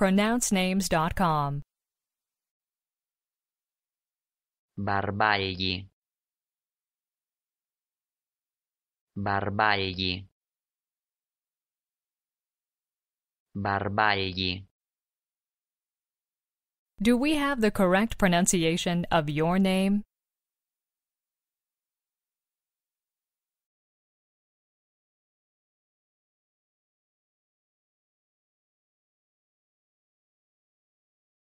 pronouncenames.com. Barbagli. Barbagli. Barbagli. Do we have the correct pronunciation of your name?